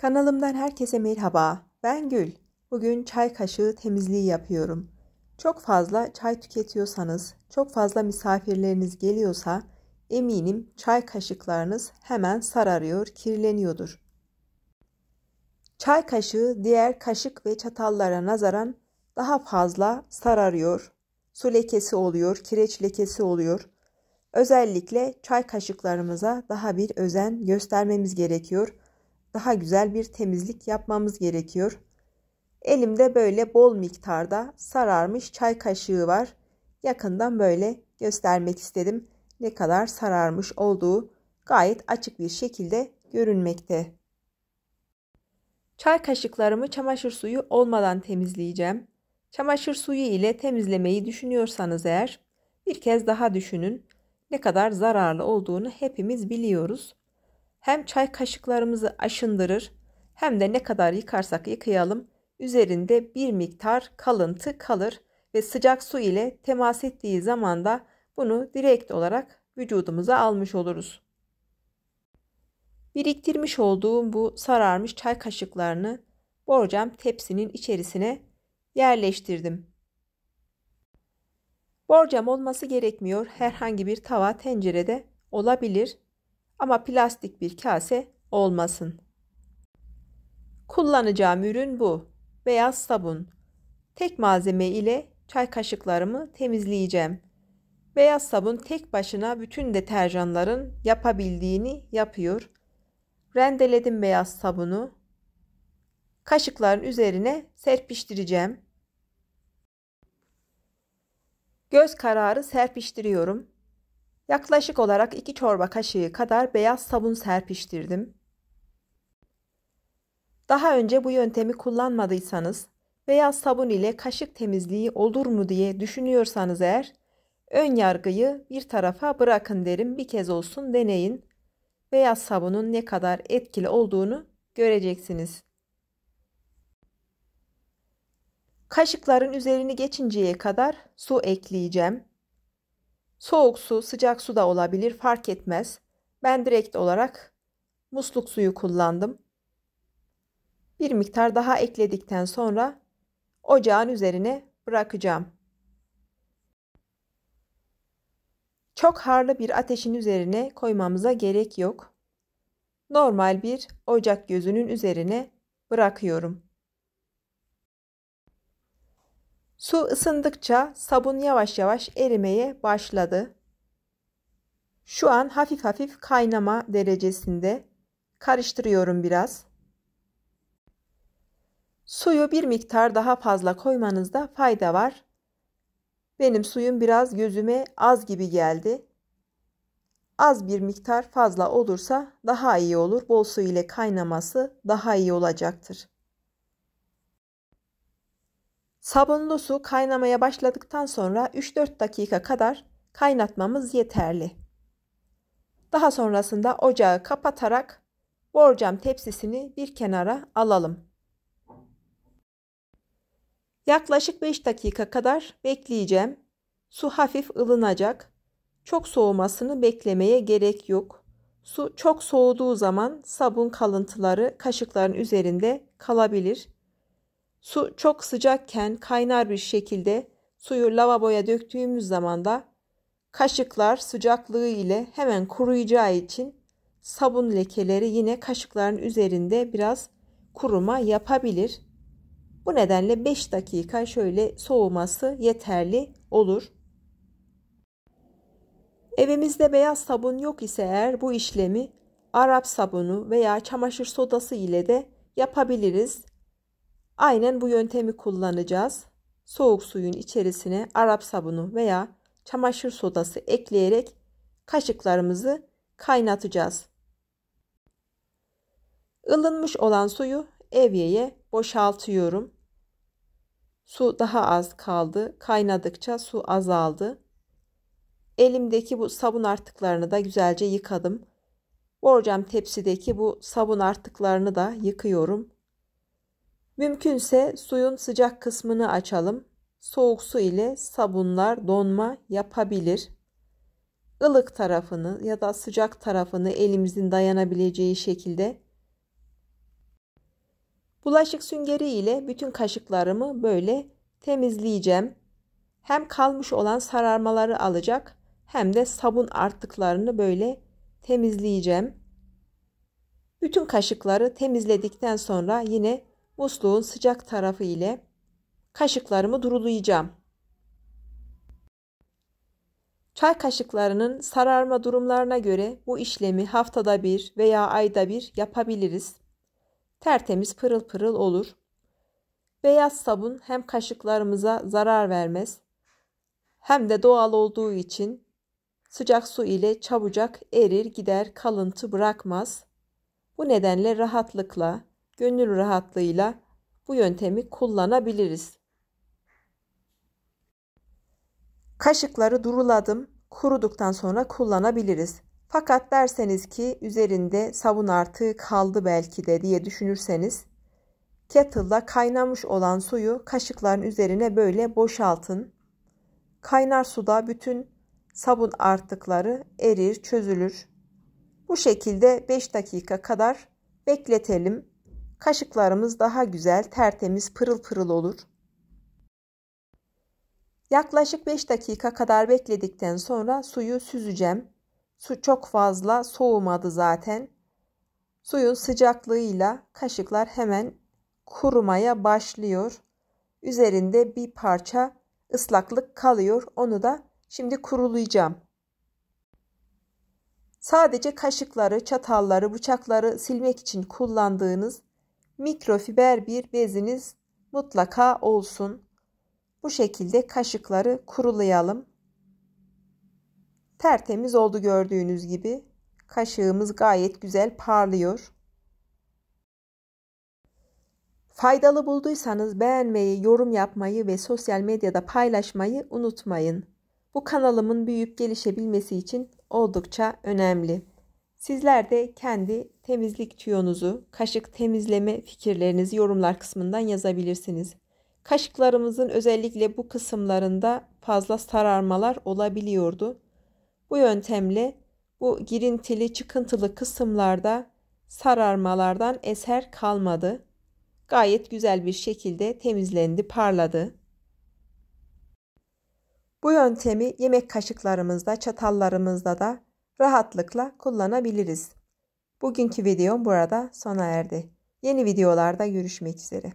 Kanalımdan herkese merhaba. Ben Gül. Bugün çay kaşığı temizliği yapıyorum. Çok fazla çay tüketiyorsanız, çok fazla misafirleriniz geliyorsa eminim çay kaşıklarınız hemen sararıyor, kirleniyordur. Çay kaşığı diğer kaşık ve çatallara nazaran daha fazla sararıyor. Su lekesi oluyor, kireç lekesi oluyor. Özellikle çay kaşıklarımıza daha bir özen göstermemiz gerekiyor daha güzel bir temizlik yapmamız gerekiyor. Elimde böyle bol miktarda sararmış çay kaşığı var. Yakından böyle göstermek istedim. Ne kadar sararmış olduğu gayet açık bir şekilde görünmekte. Çay kaşıklarımı çamaşır suyu olmadan temizleyeceğim. Çamaşır suyu ile temizlemeyi düşünüyorsanız eğer bir kez daha düşünün. Ne kadar zararlı olduğunu hepimiz biliyoruz hem çay kaşıklarımızı aşındırır hem de ne kadar yıkarsak yıkayalım üzerinde bir miktar kalıntı kalır ve sıcak su ile temas ettiği zaman da bunu direkt olarak vücudumuza almış oluruz. Biriktirmiş olduğum bu sararmış çay kaşıklarını borcam tepsinin içerisine yerleştirdim. Borcam olması gerekmiyor. Herhangi bir tava tencerede olabilir. Ama plastik bir kase olmasın. Kullanacağım ürün bu. Beyaz sabun. Tek malzeme ile çay kaşıklarımı temizleyeceğim. Beyaz sabun tek başına bütün deterjanların yapabildiğini yapıyor. Rendeledim beyaz sabunu. Kaşıkların üzerine serpiştireceğim. Göz kararı serpiştiriyorum. Yaklaşık olarak 2 çorba kaşığı kadar beyaz sabun serpiştirdim. Daha önce bu yöntemi kullanmadıysanız veya sabun ile kaşık temizliği olur mu diye düşünüyorsanız eğer ön yargıyı bir tarafa bırakın derim bir kez olsun deneyin. Beyaz sabunun ne kadar etkili olduğunu göreceksiniz. Kaşıkların üzerini geçinceye kadar su ekleyeceğim. Soğuk su, sıcak su da olabilir fark etmez. Ben direkt olarak musluk suyu kullandım. Bir miktar daha ekledikten sonra ocağın üzerine bırakacağım. Çok harlı bir ateşin üzerine koymamıza gerek yok. Normal bir ocak gözünün üzerine bırakıyorum. Su ısındıkça sabun yavaş yavaş erimeye başladı. Şu an hafif hafif kaynama derecesinde karıştırıyorum biraz. Suyu bir miktar daha fazla koymanızda fayda var. Benim suyum biraz gözüme az gibi geldi. Az bir miktar fazla olursa daha iyi olur. Bol su ile kaynaması daha iyi olacaktır. Sabunlu su kaynamaya başladıktan sonra 3-4 dakika kadar kaynatmamız yeterli. Daha sonrasında ocağı kapatarak borcam tepsisini bir kenara alalım. Yaklaşık 5 dakika kadar bekleyeceğim. Su hafif ılınacak. Çok soğumasını beklemeye gerek yok. Su çok soğuduğu zaman sabun kalıntıları kaşıkların üzerinde kalabilir. Su çok sıcakken kaynar bir şekilde suyu lavaboya döktüğümüz zaman da kaşıklar sıcaklığı ile hemen kuruyacağı için sabun lekeleri yine kaşıkların üzerinde biraz kuruma yapabilir. Bu nedenle 5 dakika şöyle soğuması yeterli olur. Evimizde beyaz sabun yok ise eğer bu işlemi Arap sabunu veya çamaşır sodası ile de yapabiliriz. Aynen bu yöntemi kullanacağız. Soğuk suyun içerisine Arap sabunu veya çamaşır sodası ekleyerek kaşıklarımızı kaynatacağız. Ilınmış olan suyu evyeye boşaltıyorum. Su daha az kaldı. Kaynadıkça su azaldı. Elimdeki bu sabun artıklarını da güzelce yıkadım. Borcam tepsideki bu sabun artıklarını da yıkıyorum. Mümkünse suyun sıcak kısmını açalım. Soğuk su ile sabunlar donma yapabilir. Ilık tarafını ya da sıcak tarafını elimizin dayanabileceği şekilde Bulaşık süngeri ile bütün kaşıklarımı böyle temizleyeceğim. Hem kalmış olan sararmaları alacak hem de sabun arttıklarını böyle temizleyeceğim. Bütün kaşıkları temizledikten sonra yine musluğun sıcak tarafı ile kaşıklarımı durulayacağım. Çay kaşıklarının sararma durumlarına göre bu işlemi haftada bir veya ayda bir yapabiliriz. Tertemiz pırıl pırıl olur. Beyaz sabun hem kaşıklarımıza zarar vermez hem de doğal olduğu için sıcak su ile çabucak erir gider kalıntı bırakmaz. Bu nedenle rahatlıkla gönül rahatlığıyla bu yöntemi kullanabiliriz. Kaşıkları duruladım, kuruduktan sonra kullanabiliriz. Fakat derseniz ki üzerinde sabun artığı kaldı belki de diye düşünürseniz kettle'da kaynamış olan suyu kaşıkların üzerine böyle boşaltın. Kaynar suda bütün sabun artıkları erir, çözülür. Bu şekilde 5 dakika kadar bekletelim. Kaşıklarımız daha güzel, tertemiz, pırıl pırıl olur. Yaklaşık 5 dakika kadar bekledikten sonra suyu süzeceğim. Su çok fazla soğumadı zaten. Suyun sıcaklığıyla kaşıklar hemen kurumaya başlıyor. Üzerinde bir parça ıslaklık kalıyor. Onu da şimdi kurulayacağım. Sadece kaşıkları, çatalları, bıçakları silmek için kullandığınız mikrofiber bir beziniz mutlaka olsun. Bu şekilde kaşıkları kurulayalım. Tertemiz oldu gördüğünüz gibi. Kaşığımız gayet güzel parlıyor. Faydalı bulduysanız beğenmeyi, yorum yapmayı ve sosyal medyada paylaşmayı unutmayın. Bu kanalımın büyüyüp gelişebilmesi için oldukça önemli. Sizler de kendi temizlik tüyonuzu, kaşık temizleme fikirlerinizi yorumlar kısmından yazabilirsiniz. Kaşıklarımızın özellikle bu kısımlarında fazla sararmalar olabiliyordu. Bu yöntemle bu girintili çıkıntılı kısımlarda sararmalardan eser kalmadı. Gayet güzel bir şekilde temizlendi, parladı. Bu yöntemi yemek kaşıklarımızda, çatallarımızda da rahatlıkla kullanabiliriz. Bugünkü videom burada sona erdi. Yeni videolarda görüşmek üzere.